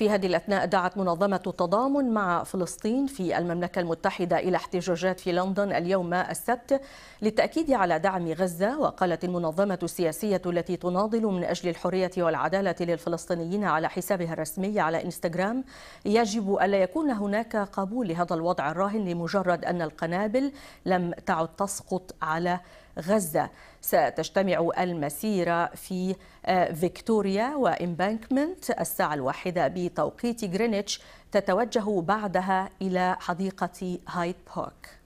في هذه الأثناء دعت منظمة التضامن مع فلسطين في المملكة المتحدة إلى احتجاجات في لندن اليوم السبت للتأكيد على دعم غزة وقالت المنظمة السياسية التي تناضل من أجل الحرية والعدالة للفلسطينيين على حسابها الرسمي على إنستغرام يجب ألا يكون هناك قبول لهذا الوضع الراهن لمجرد أن القنابل لم تعد تسقط على غزة ستجتمع المسيرة في آه، فيكتوريا وإمبانكمنت الساعة الواحدة بتوقيت غرينتش تتوجه بعدها إلى حديقة هايد بارك